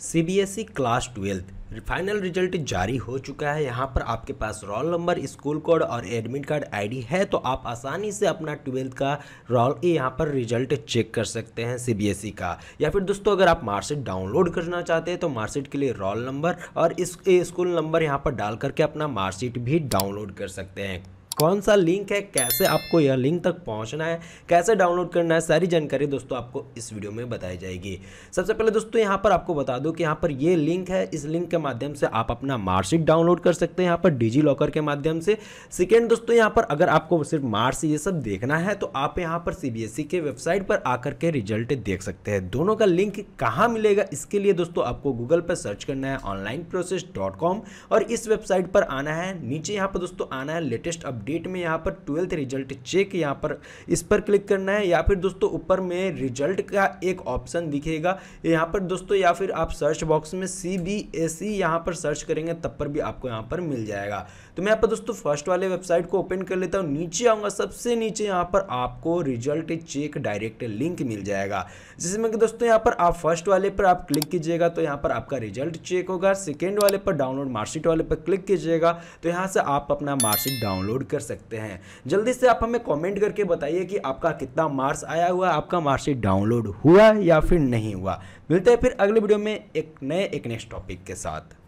सी B S E class twelfth final result जारी हो चुका है यहाँ पर आपके पास रोल नंबर स्कूल कोड और एडमिट कार्ड आईडी है तो आप आसानी से अपना ट्वेल्थ का रोल e यहाँ पर रिजल्ट चेक कर सकते हैं सीबीएसई e का या फिर दोस्तों अगर आप मार्कशीट डाउनलोड करना चाहते हैं तो मार्कशीट के लिए रोल नंबर और इस स्कूल नंबर यहाँ पर डाल करके अपना मार्कशीट भी डाउनलोड कर सकते हैं कौन सा लिंक है कैसे आपको यह लिंक तक पहुंचना है कैसे डाउनलोड करना है सारी जानकारी दोस्तों आपको इस वीडियो में बताई जाएगी सबसे पहले दोस्तों यहाँ पर आपको बता दूँ कि यहाँ पर ये लिंक है इस लिंक के माध्यम से आप अपना मार्कशीट डाउनलोड कर सकते हैं यहाँ पर डिजी लॉकर के माध्यम से सेकेंड दोस्तों यहाँ पर अगर आपको सिर्फ मार्क्स ये सब देखना है तो आप यहाँ पर सी e के वेबसाइट पर आकर के रिजल्ट देख सकते हैं दोनों का लिंक कहाँ मिलेगा इसके लिए दोस्तों आपको गूगल पर सर्च करना है ऑनलाइन और इस वेबसाइट पर आना है नीचे यहाँ पर दोस्तों आना है लेटेस्ट अपडेट अपडेट में यहाँ पर ट्वेल्थ रिजल्ट चेक यहाँ पर इस पर क्लिक करना है या फिर दोस्तों ऊपर में रिजल्ट का एक ऑप्शन दिखेगा यहाँ पर दोस्तों या फिर आप सर्च बॉक्स में सी बी एस ई यहाँ पर सर्च करेंगे तब पर भी आपको यहाँ पर मिल जाएगा तो मैं यहाँ पर दोस्तों फर्स्ट वाले वेबसाइट को ओपन कर लेता हूँ नीचे आऊँगा सबसे नीचे यहाँ पर आपको रिजल्ट चेक डायरेक्ट लिंक मिल जाएगा जिसमें कि दोस्तों यहाँ पर आप फर्स्ट वाले पर आप क्लिक कीजिएगा तो यहाँ पर आपका रिजल्ट चेक होगा सेकेंड वाले पर डाउनलोड मार्कशीट वाले पर क्लिक कीजिएगा तो यहाँ से आप अपना मार्कशीट डाउनलोड कर कर सकते हैं जल्दी से आप हमें कमेंट करके बताइए कि आपका कितना मार्क्स आया हुआ आपका मार्कशीट डाउनलोड हुआ या फिर नहीं हुआ मिलते हैं फिर अगले वीडियो में एक नए एक नेक्स्ट टॉपिक के साथ